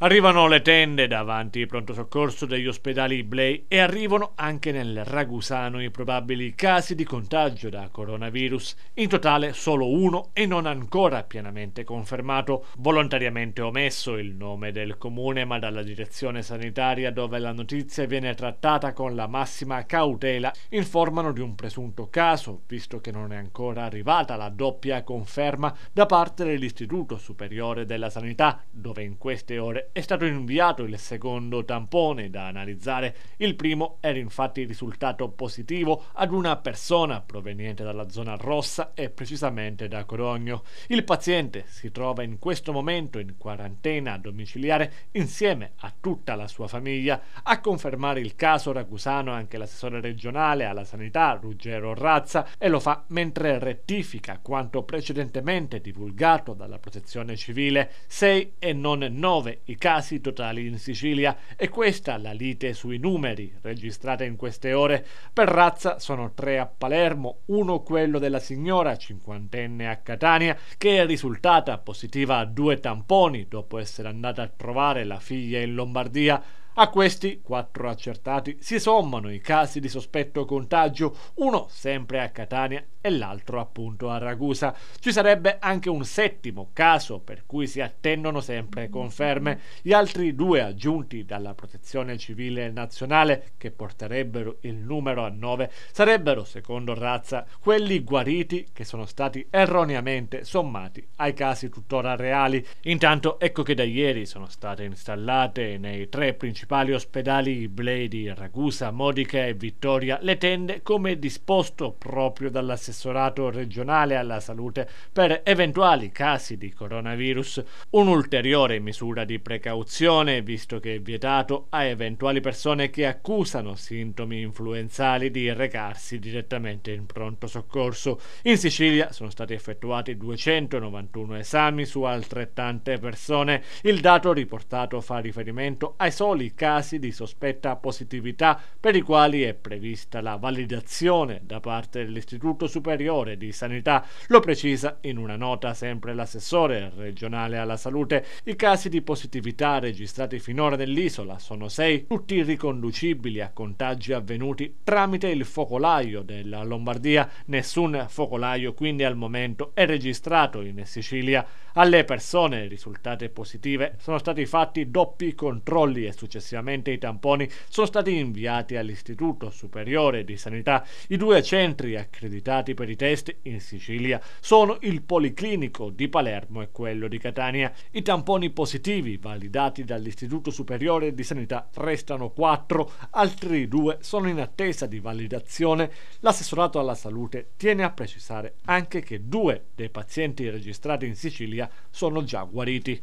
Arrivano le tende davanti al pronto soccorso degli ospedali Blay e arrivano anche nel Ragusano i probabili casi di contagio da coronavirus, in totale solo uno e non ancora pienamente confermato, volontariamente omesso il nome del comune ma dalla direzione sanitaria dove la notizia viene trattata con la massima cautela, informano di un presunto caso, visto che non è ancora arrivata la doppia conferma da parte dell'Istituto Superiore della Sanità, dove in queste ore è stato inviato il secondo tampone da analizzare. Il primo era infatti risultato positivo ad una persona proveniente dalla zona rossa e precisamente da Corogno. Il paziente si trova in questo momento in quarantena domiciliare insieme a tutta la sua famiglia. A confermare il caso ragusano anche l'assessore regionale alla sanità Ruggero Razza e lo fa mentre rettifica quanto precedentemente divulgato dalla protezione civile. 6 e non 9 i casi totali in Sicilia e questa la lite sui numeri registrata in queste ore. Per razza sono tre a Palermo, uno quello della signora cinquantenne a Catania che è risultata positiva a due tamponi dopo essere andata a trovare la figlia in Lombardia a questi quattro accertati si sommano i casi di sospetto contagio, uno sempre a Catania e l'altro appunto a Ragusa. Ci sarebbe anche un settimo caso per cui si attendono sempre conferme. Gli altri due aggiunti dalla Protezione Civile Nazionale, che porterebbero il numero a 9, sarebbero, secondo Razza, quelli guariti che sono stati erroneamente sommati ai casi tuttora reali. Intanto ecco che da ieri sono state installate nei tre principali principali ospedali Bledi, Ragusa, Modica e Vittoria le tende come disposto proprio dall'assessorato regionale alla salute per eventuali casi di coronavirus. Un'ulteriore misura di precauzione visto che è vietato a eventuali persone che accusano sintomi influenzali di recarsi direttamente in pronto soccorso. In Sicilia sono stati effettuati 291 esami su altrettante persone. Il dato riportato fa riferimento ai soli casi di sospetta positività per i quali è prevista la validazione da parte dell'Istituto Superiore di Sanità. Lo precisa in una nota sempre l'assessore regionale alla salute. I casi di positività registrati finora nell'isola sono sei, tutti riconducibili a contagi avvenuti tramite il focolaio della Lombardia. Nessun focolaio quindi al momento è registrato in Sicilia. Alle persone risultate positive sono stati fatti doppi controlli e successivi Successivamente i tamponi sono stati inviati all'Istituto Superiore di Sanità. I due centri accreditati per i test in Sicilia sono il Policlinico di Palermo e quello di Catania. I tamponi positivi validati dall'Istituto Superiore di Sanità restano quattro, altri due sono in attesa di validazione. L'assessorato alla salute tiene a precisare anche che due dei pazienti registrati in Sicilia sono già guariti.